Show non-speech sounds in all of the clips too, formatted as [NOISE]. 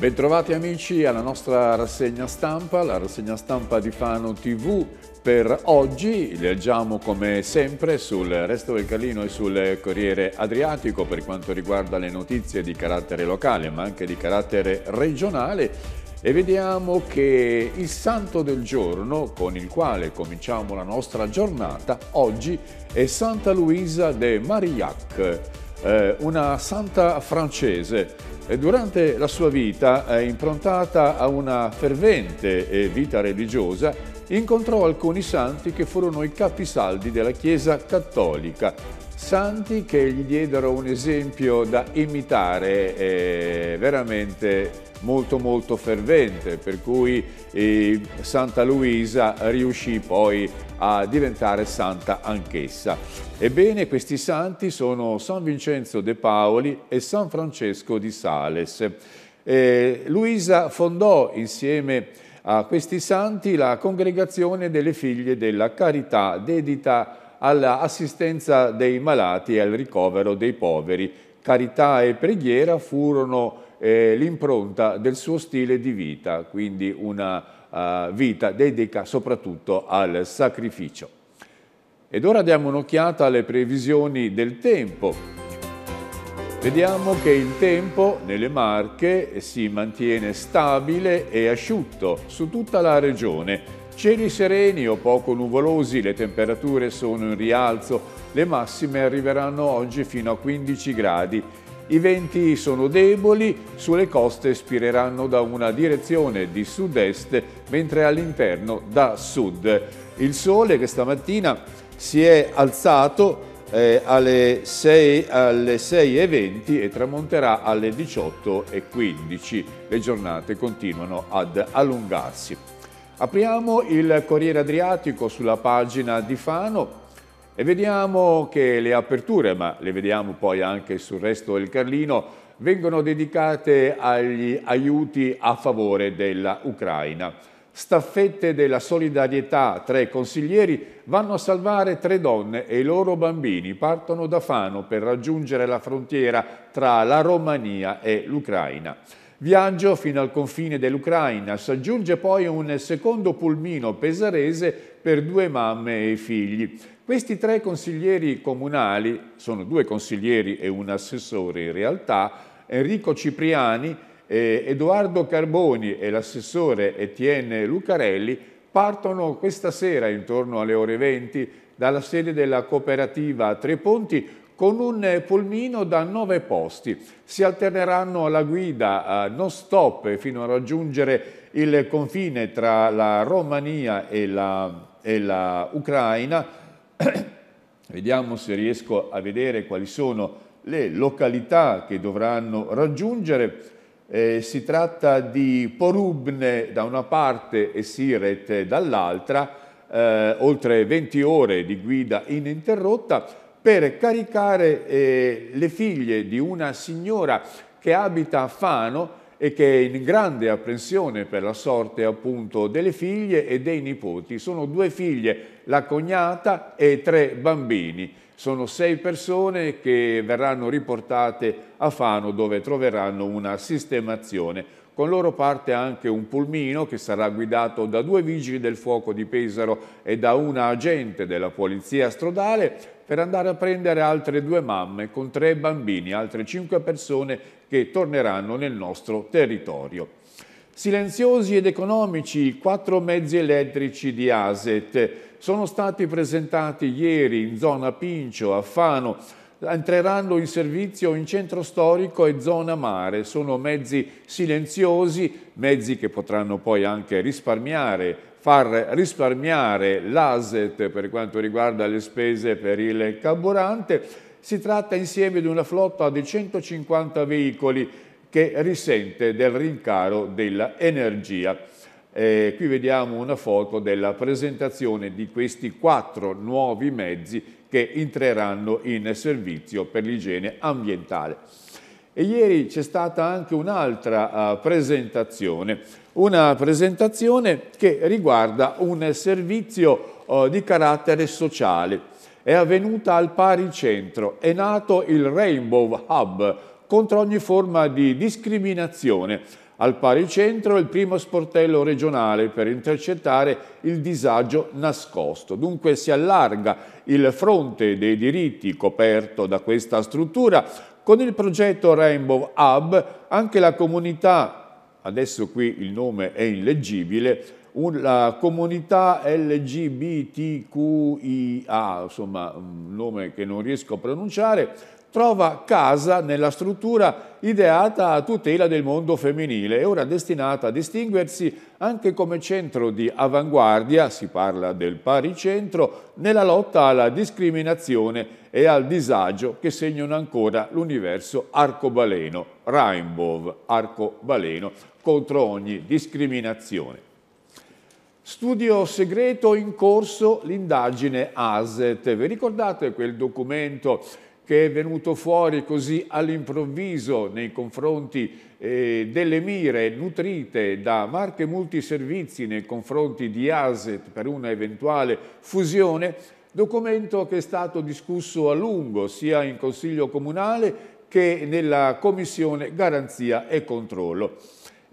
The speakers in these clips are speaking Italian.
Bentrovati amici alla nostra rassegna stampa, la rassegna stampa di Fano TV per oggi. Leggiamo come sempre sul Resto del Calino e sul Corriere Adriatico per quanto riguarda le notizie di carattere locale ma anche di carattere regionale e vediamo che il santo del giorno con il quale cominciamo la nostra giornata oggi è Santa Luisa de Marillac eh, una santa francese. Durante la sua vita, eh, improntata a una fervente eh, vita religiosa, incontrò alcuni santi che furono i capisaldi della Chiesa cattolica, santi che gli diedero un esempio da imitare eh, veramente molto molto fervente, per cui eh, Santa Luisa riuscì poi a diventare santa anch'essa. Ebbene, questi santi sono San Vincenzo de Paoli e San Francesco di Sales. Eh, Luisa fondò insieme a questi santi la congregazione delle figlie della carità dedita all'assistenza dei malati e al ricovero dei poveri. Carità e preghiera furono eh, l'impronta del suo stile di vita, quindi una eh, vita dedica soprattutto al sacrificio. Ed ora diamo un'occhiata alle previsioni del tempo. Vediamo che il tempo nelle Marche si mantiene stabile e asciutto su tutta la regione. Cieli sereni o poco nuvolosi, le temperature sono in rialzo, le massime arriveranno oggi fino a 15 gradi i venti sono deboli, sulle coste spireranno da una direzione di sud-est, mentre all'interno da sud. Il sole che stamattina si è alzato eh, alle 6.20 alle 6 e, e tramonterà alle 18.15. Le giornate continuano ad allungarsi. Apriamo il Corriere Adriatico sulla pagina di Fano e vediamo che le aperture, ma le vediamo poi anche sul resto del Carlino, vengono dedicate agli aiuti a favore dell'Ucraina. Staffette della solidarietà, tre consiglieri vanno a salvare tre donne e i loro bambini. Partono da Fano per raggiungere la frontiera tra la Romania e l'Ucraina. Viaggio fino al confine dell'Ucraina. Si aggiunge poi un secondo pulmino pesarese per due mamme e figli. Questi tre consiglieri comunali, sono due consiglieri e un assessore in realtà, Enrico Cipriani, eh, Edoardo Carboni e l'assessore Etienne Lucarelli partono questa sera intorno alle ore 20 dalla sede della cooperativa Tre Ponti con un polmino da nove posti. Si alterneranno alla guida non stop fino a raggiungere il confine tra la Romania e la, e la Ucraina [COUGHS] Vediamo se riesco a vedere quali sono le località che dovranno raggiungere. Eh, si tratta di Porubne da una parte e Siret dall'altra, eh, oltre 20 ore di guida ininterrotta per caricare eh, le figlie di una signora che abita a Fano e che è in grande apprensione per la sorte appunto delle figlie e dei nipoti. Sono due figlie, la cognata e tre bambini. Sono sei persone che verranno riportate a Fano dove troveranno una sistemazione. Con loro parte anche un pulmino che sarà guidato da due vigili del fuoco di Pesaro e da un agente della polizia stradale per andare a prendere altre due mamme con tre bambini, altre cinque persone che torneranno nel nostro territorio. Silenziosi ed economici i quattro mezzi elettrici di ASET sono stati presentati ieri in zona Pincio, a Fano, entreranno in servizio in centro storico e zona mare. Sono mezzi silenziosi, mezzi che potranno poi anche risparmiare, far risparmiare l'ASET per quanto riguarda le spese per il carburante si tratta insieme di una flotta di 150 veicoli che risente del rincaro dell'energia. Eh, qui vediamo una foto della presentazione di questi quattro nuovi mezzi che entreranno in servizio per l'igiene ambientale. E ieri c'è stata anche un'altra uh, presentazione, una presentazione che riguarda un servizio uh, di carattere sociale è avvenuta al Paricentro, è nato il Rainbow Hub contro ogni forma di discriminazione. Al Paricentro è il primo sportello regionale per intercettare il disagio nascosto. Dunque si allarga il fronte dei diritti coperto da questa struttura. Con il progetto Rainbow Hub anche la comunità, adesso qui il nome è illeggibile, la comunità LGBTQIA, insomma un nome che non riesco a pronunciare, trova casa nella struttura ideata a tutela del mondo femminile e ora destinata a distinguersi anche come centro di avanguardia, si parla del paricentro, nella lotta alla discriminazione e al disagio che segnano ancora l'universo arcobaleno, Rainbow arcobaleno, contro ogni discriminazione. Studio segreto in corso l'indagine ASET. Vi ricordate quel documento che è venuto fuori così all'improvviso nei confronti eh, delle mire nutrite da marche multiservizi nei confronti di ASET per una eventuale fusione, documento che è stato discusso a lungo sia in Consiglio Comunale che nella Commissione Garanzia e Controllo.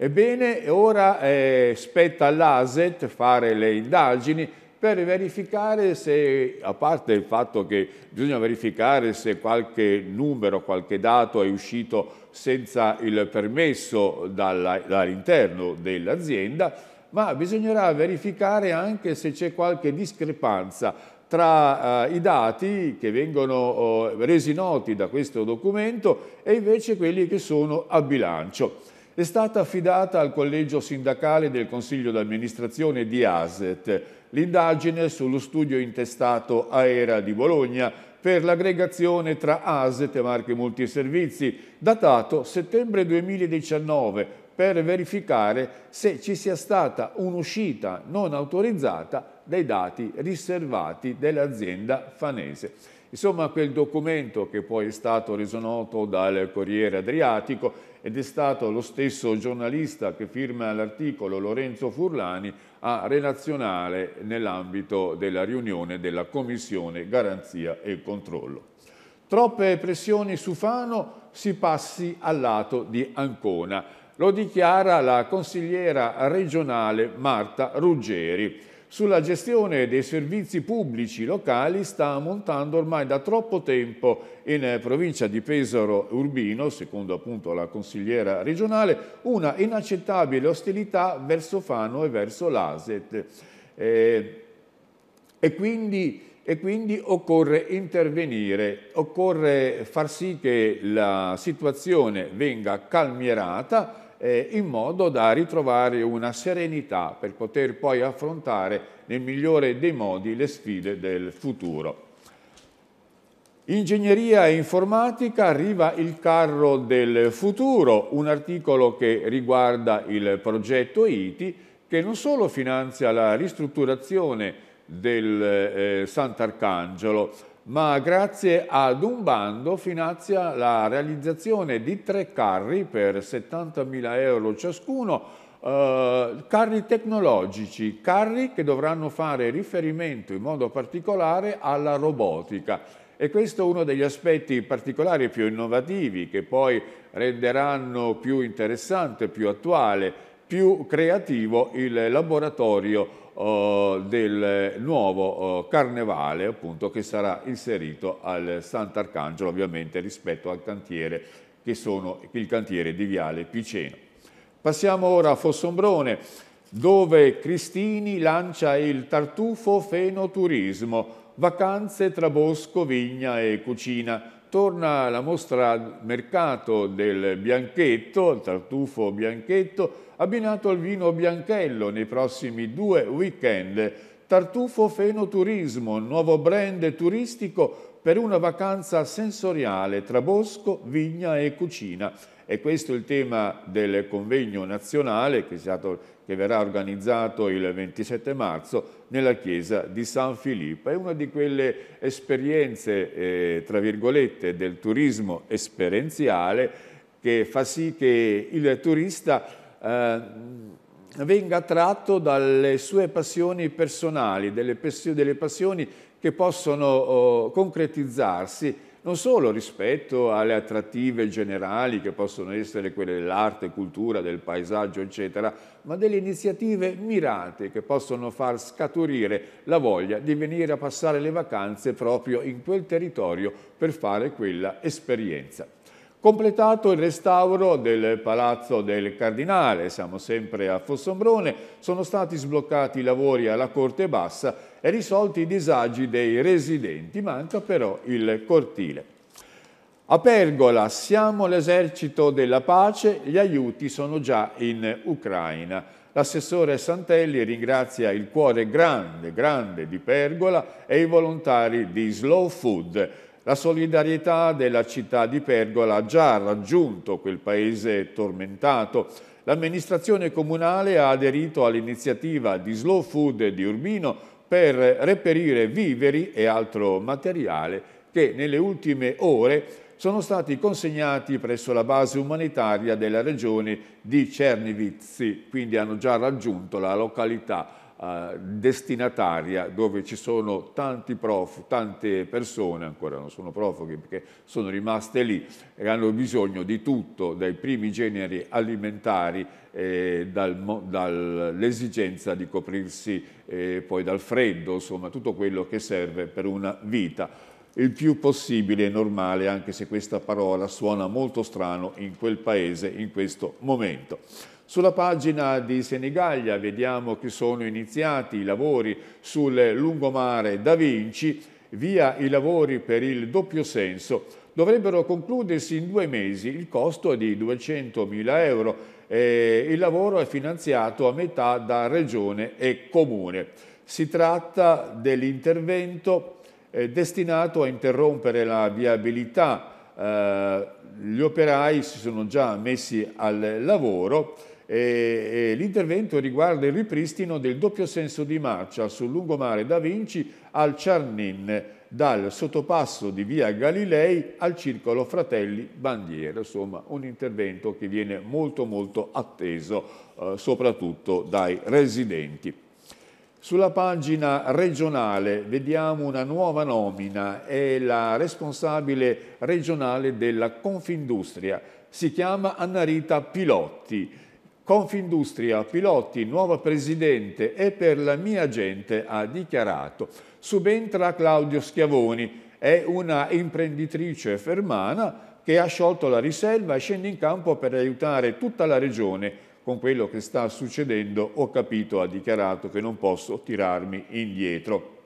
Ebbene, ora eh, spetta all'ASET fare le indagini per verificare se, a parte il fatto che bisogna verificare se qualche numero, qualche dato è uscito senza il permesso dall'interno dell'azienda, ma bisognerà verificare anche se c'è qualche discrepanza tra eh, i dati che vengono oh, resi noti da questo documento e invece quelli che sono a bilancio è stata affidata al collegio sindacale del Consiglio d'amministrazione di ASET l'indagine sullo studio intestato Aera di Bologna per l'aggregazione tra ASET e Marche Multiservizi, datato settembre 2019, per verificare se ci sia stata un'uscita non autorizzata dei dati riservati dell'azienda fanese. Insomma, quel documento che poi è stato reso noto dal Corriere Adriatico ed è stato lo stesso giornalista che firma l'articolo, Lorenzo Furlani, a relazionare nell'ambito della riunione della Commissione Garanzia e Controllo. Troppe pressioni su Fano, si passi al lato di Ancona. Lo dichiara la consigliera regionale Marta Ruggeri sulla gestione dei servizi pubblici locali sta montando ormai da troppo tempo in provincia di Pesaro Urbino, secondo appunto la consigliera regionale, una inaccettabile ostilità verso Fano e verso l'ASET. Eh, e quindi e quindi occorre intervenire, occorre far sì che la situazione venga calmierata eh, in modo da ritrovare una serenità per poter poi affrontare nel migliore dei modi le sfide del futuro. Ingegneria e informatica arriva il carro del futuro, un articolo che riguarda il progetto ITI che non solo finanzia la ristrutturazione del eh, Sant'Arcangelo ma grazie ad un bando finanzia la realizzazione di tre carri per 70.000 euro ciascuno, eh, carri tecnologici, carri che dovranno fare riferimento in modo particolare alla robotica. E questo è uno degli aspetti particolari e più innovativi che poi renderanno più interessante, più attuale, più creativo il laboratorio oh, del nuovo oh, carnevale appunto, che sarà inserito al Sant'Arcangelo ovviamente rispetto al cantiere che sono il cantiere di Viale Piceno. Passiamo ora a Fossombrone dove Cristini lancia il tartufo fenoturismo, vacanze tra bosco, vigna e cucina. Torna la mostra mercato del Bianchetto, il tartufo Bianchetto, abbinato al vino bianchello nei prossimi due weekend. Tartufo Fenoturismo, nuovo brand turistico per una vacanza sensoriale tra bosco, vigna e cucina. E questo è il tema del convegno nazionale che, stato, che verrà organizzato il 27 marzo nella chiesa di San Filippo. È una di quelle esperienze, eh, tra virgolette, del turismo esperienziale che fa sì che il turista eh, venga tratto dalle sue passioni personali, delle, passioni, delle passioni che possono oh, concretizzarsi non solo rispetto alle attrattive generali che possono essere quelle dell'arte, cultura, del paesaggio, eccetera, ma delle iniziative mirate che possono far scaturire la voglia di venire a passare le vacanze proprio in quel territorio per fare quella esperienza. Completato il restauro del Palazzo del Cardinale, siamo sempre a Fossombrone, sono stati sbloccati i lavori alla Corte Bassa e risolti i disagi dei residenti, manca però il cortile. A Pergola siamo l'esercito della pace, gli aiuti sono già in Ucraina. L'assessore Santelli ringrazia il cuore grande, grande di Pergola e i volontari di Slow Food la solidarietà della città di Pergola ha già raggiunto quel paese tormentato. L'amministrazione comunale ha aderito all'iniziativa di Slow Food di Urbino per reperire viveri e altro materiale che nelle ultime ore sono stati consegnati presso la base umanitaria della regione di Cernivizi, quindi hanno già raggiunto la località eh, destinataria dove ci sono tanti prof, tante persone, ancora non sono profughi perché sono rimaste lì e hanno bisogno di tutto, dai primi generi alimentari, eh, dal, dall'esigenza di coprirsi eh, poi dal freddo, insomma tutto quello che serve per una vita il più possibile normale, anche se questa parola suona molto strano in quel paese, in questo momento. Sulla pagina di Senigallia vediamo che sono iniziati i lavori sul lungomare da Vinci, via i lavori per il doppio senso. Dovrebbero concludersi in due mesi, il costo è di 200.000 euro e il lavoro è finanziato a metà da Regione e Comune. Si tratta dell'intervento eh, destinato a interrompere la viabilità. Eh, gli operai si sono già messi al lavoro l'intervento riguarda il ripristino del doppio senso di marcia sul lungomare da Vinci al Ciarnin, dal sottopasso di via Galilei al circolo Fratelli Bandiera. Insomma, un intervento che viene molto molto atteso, eh, soprattutto dai residenti. Sulla pagina regionale vediamo una nuova nomina, è la responsabile regionale della Confindustria, si chiama Annarita Pilotti Confindustria, Pilotti, nuova presidente e per la mia gente ha dichiarato. Subentra Claudio Schiavoni, è una imprenditrice fermana che ha sciolto la riserva e scende in campo per aiutare tutta la regione. Con quello che sta succedendo ho capito, ha dichiarato, che non posso tirarmi indietro.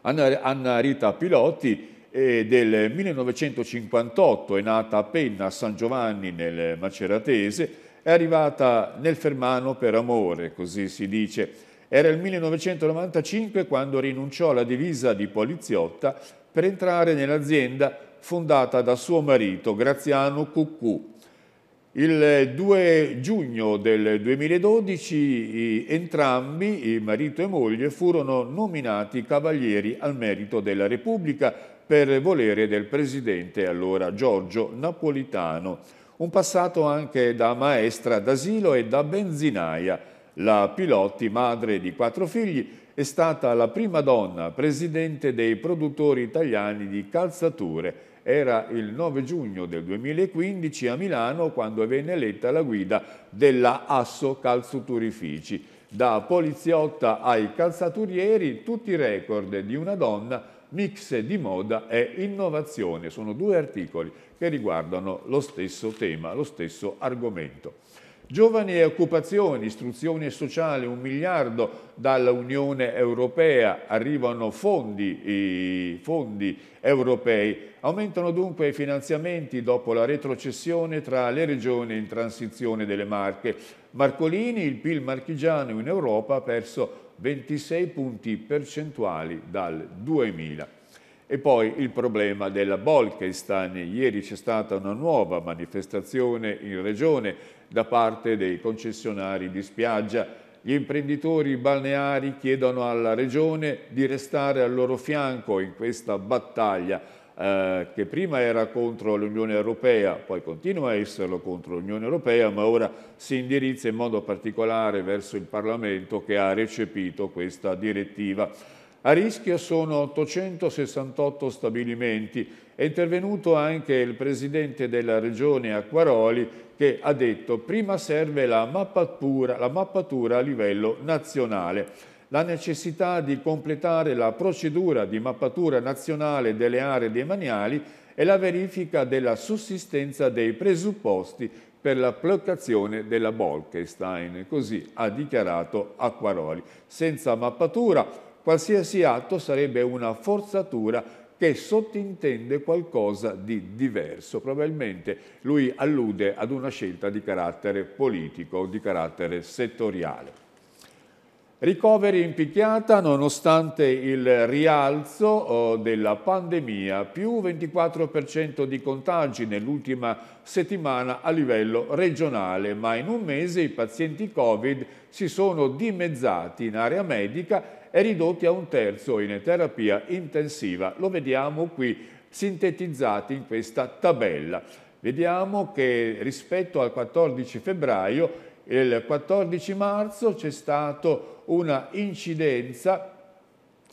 Anna, Rita Pilotti eh, del 1958 è nata a Penna a San Giovanni nel Maceratese è arrivata nel Fermano per amore, così si dice. Era il 1995 quando rinunciò alla divisa di poliziotta per entrare nell'azienda fondata da suo marito Graziano Cuccù. Il 2 giugno del 2012 entrambi, marito e moglie, furono nominati cavalieri al merito della Repubblica per volere del presidente allora Giorgio Napolitano un passato anche da maestra d'asilo e da benzinaia. La Pilotti, madre di quattro figli, è stata la prima donna presidente dei produttori italiani di calzature. Era il 9 giugno del 2015 a Milano quando venne eletta la guida della Asso Calzuturifici. Da poliziotta ai calzaturieri, tutti i record di una donna Mix di moda e innovazione. Sono due articoli che riguardano lo stesso tema, lo stesso argomento. Giovani e occupazioni, istruzione sociale, un miliardo dall'Unione Europea, arrivano fondi, fondi, europei, aumentano dunque i finanziamenti dopo la retrocessione tra le regioni in transizione delle Marche. Marcolini, il PIL marchigiano in Europa ha perso 26 punti percentuali dal 2000. E poi il problema della Bolkestein. Ieri c'è stata una nuova manifestazione in regione da parte dei concessionari di spiaggia. Gli imprenditori balneari chiedono alla regione di restare al loro fianco in questa battaglia eh, che prima era contro l'Unione Europea, poi continua a esserlo contro l'Unione Europea, ma ora si indirizza in modo particolare verso il Parlamento che ha recepito questa direttiva. A rischio sono 868 stabilimenti. È intervenuto anche il presidente della regione Acquaroli che ha detto prima serve la mappatura, la mappatura a livello nazionale la necessità di completare la procedura di mappatura nazionale delle aree demaniali e la verifica della sussistenza dei presupposti per l'applicazione della Bolkestein, così ha dichiarato Acquaroli. Senza mappatura qualsiasi atto sarebbe una forzatura che sottintende qualcosa di diverso. Probabilmente lui allude ad una scelta di carattere politico, di carattere settoriale. Ricoveri in picchiata nonostante il rialzo oh, della pandemia, più 24% di contagi nell'ultima settimana a livello regionale, ma in un mese i pazienti Covid si sono dimezzati in area medica e ridotti a un terzo in terapia intensiva. Lo vediamo qui sintetizzati in questa tabella. Vediamo che rispetto al 14 febbraio il 14 marzo c'è stata una incidenza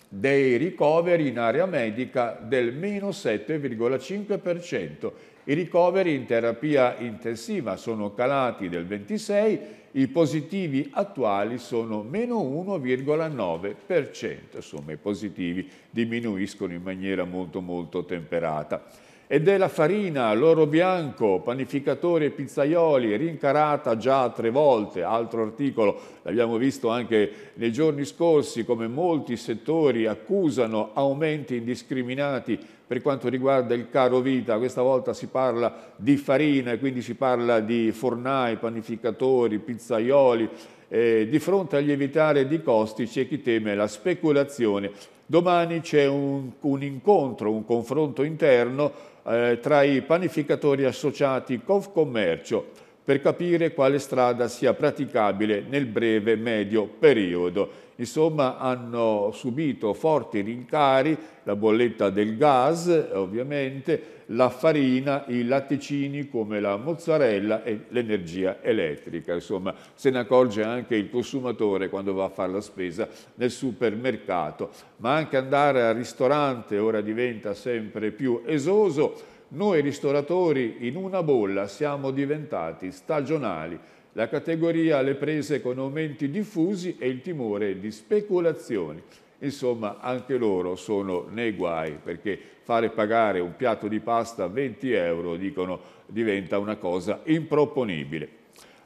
dei ricoveri in area medica del meno 7,5%. I ricoveri in terapia intensiva sono calati del 26%, i positivi attuali sono meno 1,9%. Insomma, i positivi diminuiscono in maniera molto molto temperata ed è la farina, l'oro bianco, panificatori e pizzaioli, rincarata già tre volte, altro articolo, l'abbiamo visto anche nei giorni scorsi, come molti settori accusano aumenti indiscriminati per quanto riguarda il caro vita, questa volta si parla di farina e quindi si parla di fornai, panificatori, pizzaioli, eh, di fronte agli evitare di costi c'è chi teme la speculazione. Domani c'è un, un incontro, un confronto interno eh, tra i panificatori associati Confcommercio per capire quale strada sia praticabile nel breve medio periodo. Insomma hanno subito forti rincari, la bolletta del gas ovviamente, la farina, i latticini come la mozzarella e l'energia elettrica. Insomma, se ne accorge anche il consumatore quando va a fare la spesa nel supermercato, ma anche andare al ristorante ora diventa sempre più esoso. Noi ristoratori in una bolla siamo diventati stagionali. La categoria le prese con aumenti diffusi e il timore di speculazioni insomma anche loro sono nei guai perché fare pagare un piatto di pasta 20 euro dicono, diventa una cosa improponibile.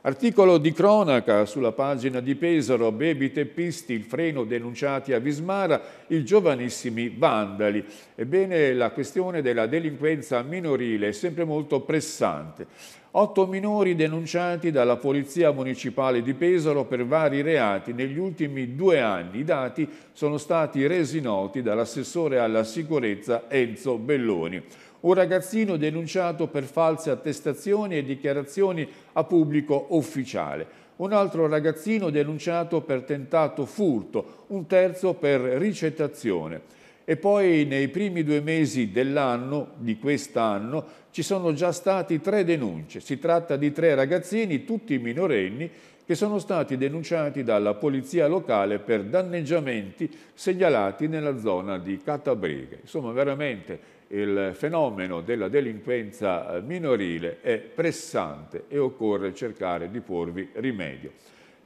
Articolo di cronaca sulla pagina di Pesaro, baby teppisti, il freno denunciati a Vismara, i giovanissimi vandali. Ebbene, la questione della delinquenza minorile è sempre molto pressante otto minori denunciati dalla Polizia Municipale di Pesaro per vari reati negli ultimi due anni. I dati sono stati resi noti dall'assessore alla sicurezza Enzo Belloni. Un ragazzino denunciato per false attestazioni e dichiarazioni a pubblico ufficiale un altro ragazzino denunciato per tentato furto, un terzo per ricettazione e poi nei primi due mesi dell'anno, di quest'anno, ci sono già stati tre denunce. Si tratta di tre ragazzini, tutti minorenni, che sono stati denunciati dalla polizia locale per danneggiamenti segnalati nella zona di Catabriga. Insomma, veramente il fenomeno della delinquenza eh, minorile è pressante e occorre cercare di porvi rimedio.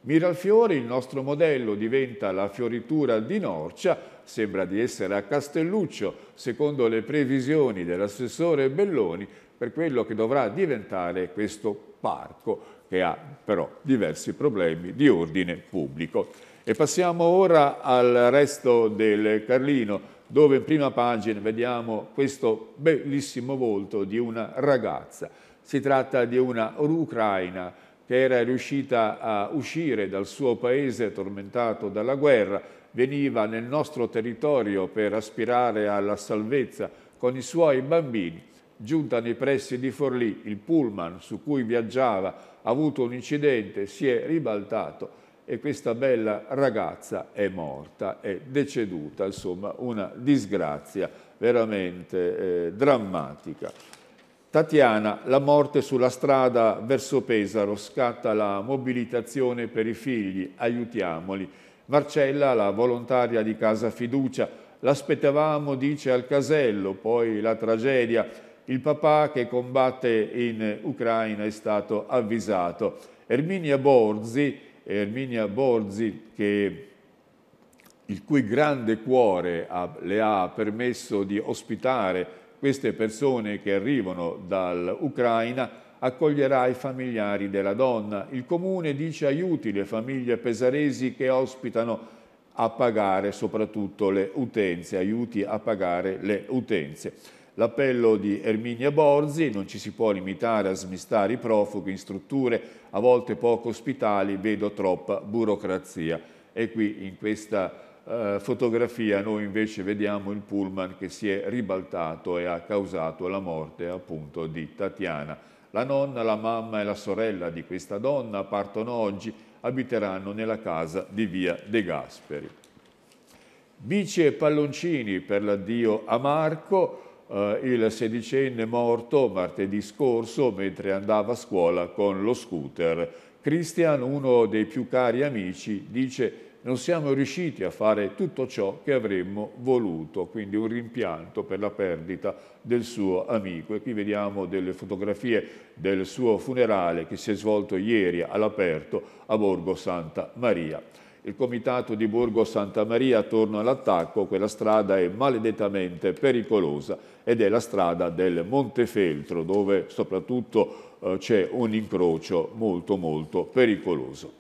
Miralfiori, il nostro modello, diventa la fioritura di Norcia, sembra di essere a Castelluccio, secondo le previsioni dell'assessore Belloni, per quello che dovrà diventare questo parco, che ha però diversi problemi di ordine pubblico. E passiamo ora al resto del Carlino, dove in prima pagina vediamo questo bellissimo volto di una ragazza. Si tratta di una ucraina che era riuscita a uscire dal suo paese tormentato dalla guerra, veniva nel nostro territorio per aspirare alla salvezza con i suoi bambini. Giunta nei pressi di Forlì, il pullman su cui viaggiava ha avuto un incidente, si è ribaltato e questa bella ragazza è morta, è deceduta, insomma una disgrazia veramente eh, drammatica. Tatiana, la morte sulla strada verso Pesaro, scatta la mobilitazione per i figli, aiutiamoli. Marcella, la volontaria di Casa Fiducia, l'aspettavamo, dice al casello, poi la tragedia. Il papà che combatte in Ucraina è stato avvisato. Erminia Borzi, Erminia Borzi che, il cui grande cuore le ha permesso di ospitare queste persone che arrivano dall'Ucraina accoglierà i familiari della donna. Il comune dice aiuti le famiglie pesaresi che ospitano a pagare soprattutto le utenze, aiuti a pagare le utenze. L'appello di Erminia Borzi, non ci si può limitare a smistare i profughi in strutture a volte poco ospitali, vedo troppa burocrazia. E qui in questa eh, fotografia noi invece vediamo il pullman che si è ribaltato e ha causato la morte appunto di Tatiana. La nonna, la mamma e la sorella di questa donna partono oggi, abiteranno nella casa di via De Gasperi. Bici e palloncini per l'addio a Marco, eh, il sedicenne morto martedì scorso mentre andava a scuola con lo scooter. Christian, uno dei più cari amici, dice non siamo riusciti a fare tutto ciò che avremmo voluto, quindi un rimpianto per la perdita del suo amico. E qui vediamo delle fotografie del suo funerale che si è svolto ieri all'aperto a Borgo Santa Maria. Il comitato di Borgo Santa Maria torna all'attacco, quella strada è maledettamente pericolosa ed è la strada del Montefeltro dove soprattutto eh, c'è un incrocio molto molto pericoloso.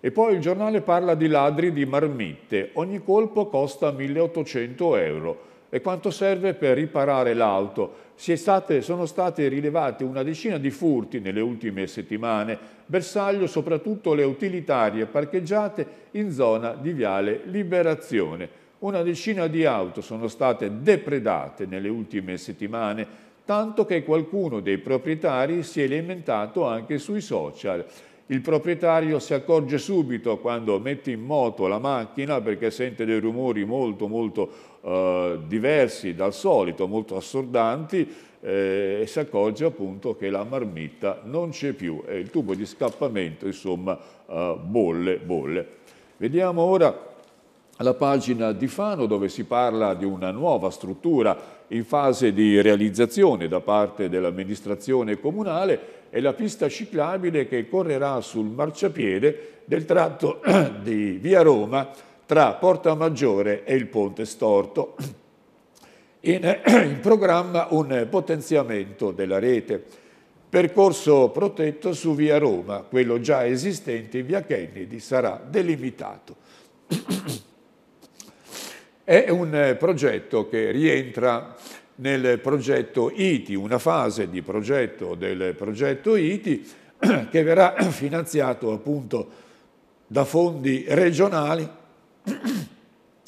E poi il giornale parla di ladri di marmitte, ogni colpo costa 1800 euro e quanto serve per riparare l'auto. State, sono state rilevate una decina di furti nelle ultime settimane, bersaglio soprattutto le utilitarie parcheggiate in zona di Viale Liberazione. Una decina di auto sono state depredate nelle ultime settimane, tanto che qualcuno dei proprietari si è elementato anche sui social. Il proprietario si accorge subito quando mette in moto la macchina perché sente dei rumori molto molto eh, diversi dal solito, molto assordanti eh, e si accorge appunto che la marmitta non c'è più e il tubo di scappamento insomma eh, bolle, bolle. Vediamo ora la pagina di Fano dove si parla di una nuova struttura in fase di realizzazione da parte dell'amministrazione comunale e la pista ciclabile che correrà sul marciapiede del tratto [CLEARS THROAT] di Via Roma tra Porta Maggiore e il Ponte Storto. In, [CLEARS THROAT] in programma un potenziamento della rete. Percorso protetto su Via Roma, quello già esistente in Via Kennedy, sarà delimitato. [CLEARS THROAT] È un progetto che rientra nel progetto ITI, una fase di progetto del progetto ITI [CLEARS THROAT] che verrà [CLEARS THROAT] finanziato appunto da fondi regionali, [CLEARS THROAT]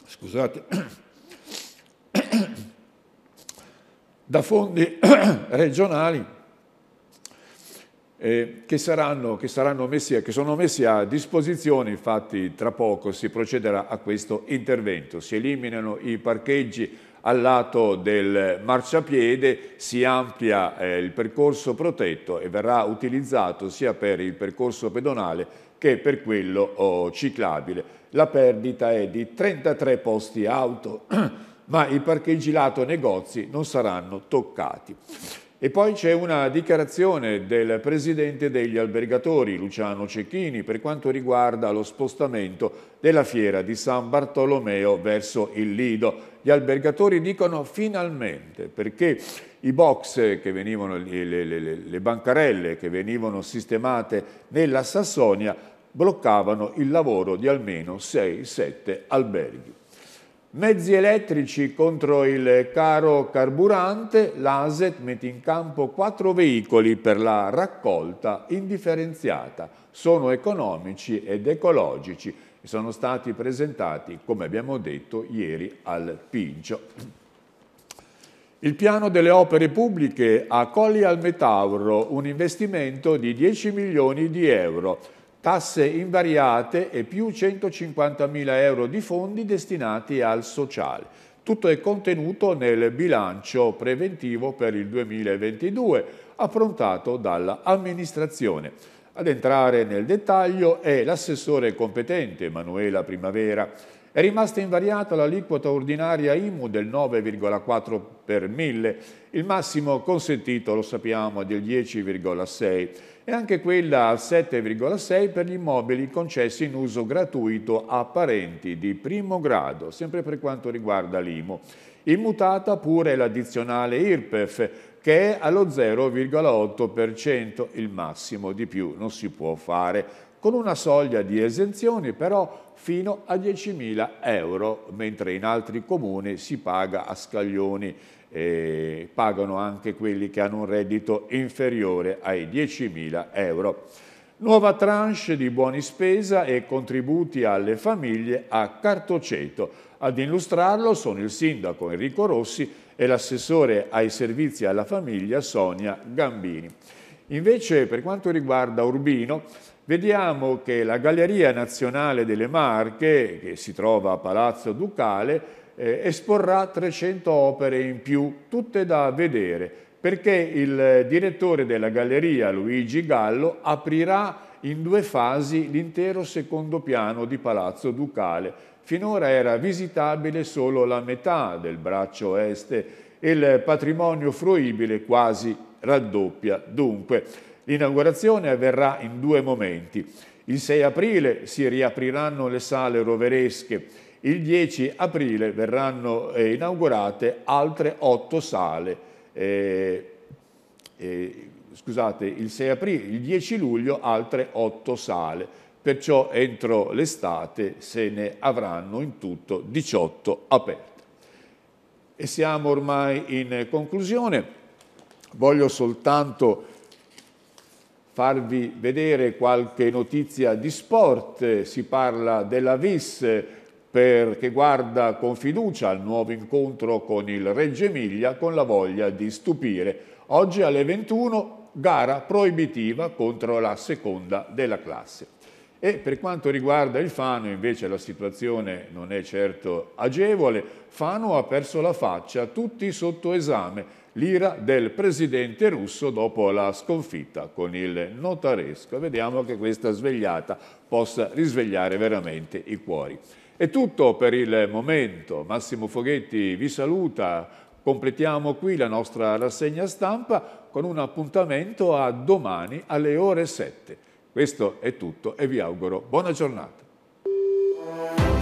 scusate, da fondi regionali eh, che, saranno, che, saranno messi, che sono messi a disposizione, infatti tra poco si procederà a questo intervento. Si eliminano i parcheggi al lato del marciapiede si amplia eh, il percorso protetto e verrà utilizzato sia per il percorso pedonale che per quello oh, ciclabile. La perdita è di 33 posti auto, [CLEARS THROAT] ma i parcheggi lato negozi non saranno toccati. E poi c'è una dichiarazione del presidente degli albergatori, Luciano Cecchini, per quanto riguarda lo spostamento della fiera di San Bartolomeo verso il Lido gli albergatori dicono finalmente, perché i box che venivano, le, le, le, le bancarelle che venivano sistemate nella Sassonia bloccavano il lavoro di almeno 6-7 alberghi. Mezzi elettrici contro il caro carburante, l'ASET mette in campo quattro veicoli per la raccolta indifferenziata. Sono economici ed ecologici e sono stati presentati, come abbiamo detto, ieri al Pincio. Il piano delle opere pubbliche a Colli al Metauro, un investimento di 10 milioni di euro tasse invariate e più 150.000 euro di fondi destinati al sociale. Tutto è contenuto nel bilancio preventivo per il 2022, affrontato dall'amministrazione. Ad entrare nel dettaglio è l'assessore competente Manuela Primavera. È rimasta invariata l'aliquota ordinaria IMU del 9,4 per 1000, il massimo consentito, lo sappiamo, è del 10,6 e anche quella al 7,6 per gli immobili concessi in uso gratuito a parenti di primo grado, sempre per quanto riguarda l'IMU. Immutata pure l'addizionale IRPEF, che è allo 0,8%, il massimo di più non si può fare, con una soglia di esenzioni però fino a 10.000 euro, mentre in altri comuni si paga a scaglioni eh, pagano anche quelli che hanno un reddito inferiore ai 10.000 euro. Nuova tranche di buoni spesa e contributi alle famiglie a cartoceto. Ad illustrarlo sono il sindaco Enrico Rossi e l'assessore ai servizi alla famiglia Sonia Gambini. Invece per quanto riguarda Urbino, vediamo che la Galleria Nazionale delle Marche, che si trova a Palazzo Ducale, eh, esporrà 300 opere in più, tutte da vedere, perché il direttore della galleria Luigi Gallo aprirà in due fasi l'intero secondo piano di Palazzo Ducale. Finora era visitabile solo la metà del braccio est e il patrimonio fruibile quasi raddoppia. Dunque, l'inaugurazione avverrà in due momenti. Il 6 aprile si riapriranno le sale roveresche il 10 aprile verranno eh, inaugurate altre otto sale. Eh, eh, scusate, il, 6 aprile, il 10 luglio altre otto sale, perciò entro l'estate se ne avranno in tutto 18 aperte. E siamo ormai in conclusione. Voglio soltanto farvi vedere qualche notizia di sport. Si parla della VIS perché guarda con fiducia al nuovo incontro con il Reggio Emilia con la voglia di stupire. Oggi alle 21 gara proibitiva contro la seconda della classe. E per quanto riguarda il Fano invece la situazione non è certo agevole. Fano ha perso la faccia, tutti sotto esame. L'ira del presidente russo dopo la sconfitta con il notaresco. Vediamo che questa svegliata possa risvegliare veramente i cuori. È tutto per il momento. Massimo Foghetti vi saluta. Completiamo qui la nostra rassegna stampa con un appuntamento a domani alle ore 7. Questo è tutto e vi auguro buona giornata.